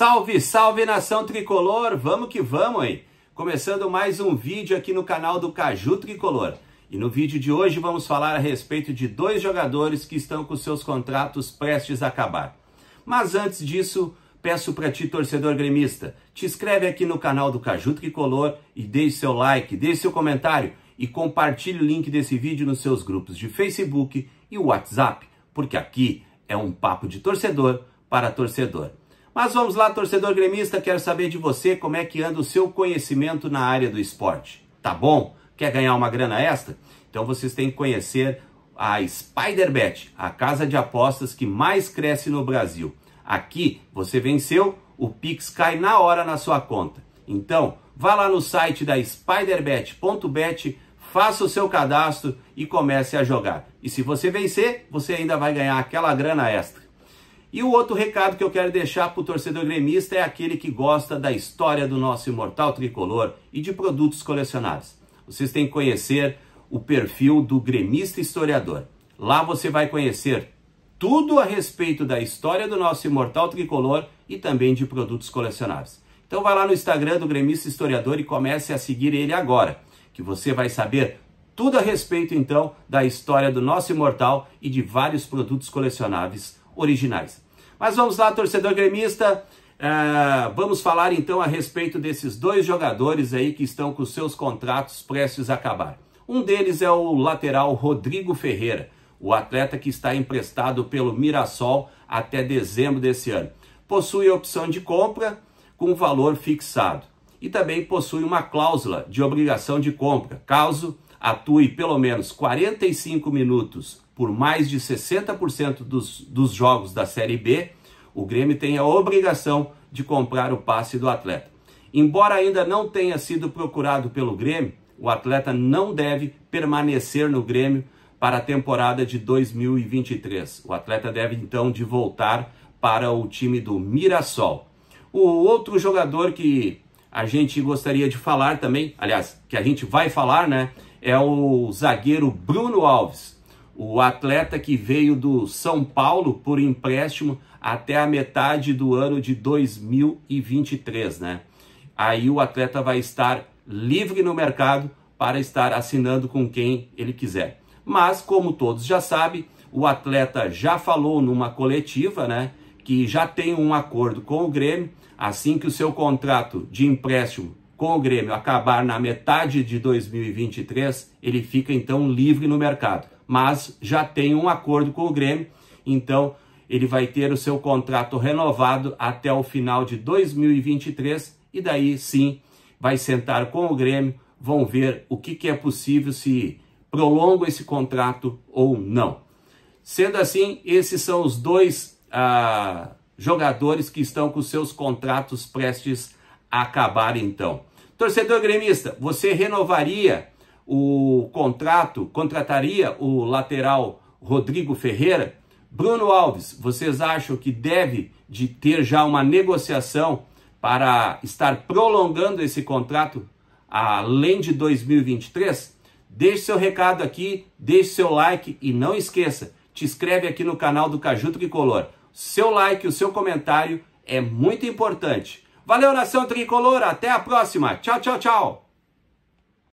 Salve, salve nação tricolor, vamos que vamos, hein? Começando mais um vídeo aqui no canal do Caju Tricolor. E no vídeo de hoje vamos falar a respeito de dois jogadores que estão com seus contratos prestes a acabar. Mas antes disso, peço para ti, torcedor gremista, te inscreve aqui no canal do Caju Tricolor e deixe seu like, deixe seu comentário e compartilhe o link desse vídeo nos seus grupos de Facebook e WhatsApp, porque aqui é um papo de torcedor para torcedor. Mas vamos lá, torcedor gremista, quero saber de você como é que anda o seu conhecimento na área do esporte. Tá bom? Quer ganhar uma grana extra? Então vocês têm que conhecer a SpiderBet, a casa de apostas que mais cresce no Brasil. Aqui você venceu, o Pix cai na hora na sua conta. Então, vá lá no site da spiderbet.bet, faça o seu cadastro e comece a jogar. E se você vencer, você ainda vai ganhar aquela grana extra. E o outro recado que eu quero deixar para o torcedor gremista é aquele que gosta da história do nosso imortal tricolor e de produtos colecionados. Vocês têm que conhecer o perfil do gremista historiador. Lá você vai conhecer tudo a respeito da história do nosso imortal tricolor e também de produtos colecionáveis. Então vai lá no Instagram do Gremista Historiador e comece a seguir ele agora, que você vai saber tudo a respeito então da história do nosso imortal e de vários produtos colecionáveis originais. Mas vamos lá, torcedor gremista. Uh, vamos falar então a respeito desses dois jogadores aí que estão com seus contratos prestes a acabar. Um deles é o lateral Rodrigo Ferreira, o atleta que está emprestado pelo Mirassol até dezembro desse ano. Possui opção de compra com valor fixado e também possui uma cláusula de obrigação de compra, caso atue pelo menos 45 minutos por mais de 60% dos, dos jogos da Série B, o Grêmio tem a obrigação de comprar o passe do atleta. Embora ainda não tenha sido procurado pelo Grêmio, o atleta não deve permanecer no Grêmio para a temporada de 2023. O atleta deve então de voltar para o time do Mirassol. O outro jogador que a gente gostaria de falar também, aliás, que a gente vai falar, né, é o zagueiro Bruno Alves o atleta que veio do São Paulo por empréstimo até a metade do ano de 2023, né? Aí o atleta vai estar livre no mercado para estar assinando com quem ele quiser. Mas, como todos já sabem, o atleta já falou numa coletiva, né? Que já tem um acordo com o Grêmio. Assim que o seu contrato de empréstimo com o Grêmio acabar na metade de 2023, ele fica então livre no mercado mas já tem um acordo com o Grêmio, então ele vai ter o seu contrato renovado até o final de 2023 e daí sim vai sentar com o Grêmio, vão ver o que, que é possível se prolonga esse contrato ou não. Sendo assim, esses são os dois ah, jogadores que estão com seus contratos prestes a acabar então. Torcedor gremista, você renovaria o contrato, contrataria o lateral Rodrigo Ferreira. Bruno Alves, vocês acham que deve de ter já uma negociação para estar prolongando esse contrato além de 2023? Deixe seu recado aqui, deixe seu like e não esqueça, te inscreve aqui no canal do Caju Tricolor. Seu like, o seu comentário é muito importante. Valeu, Nação Tricolor, até a próxima. Tchau, tchau, tchau.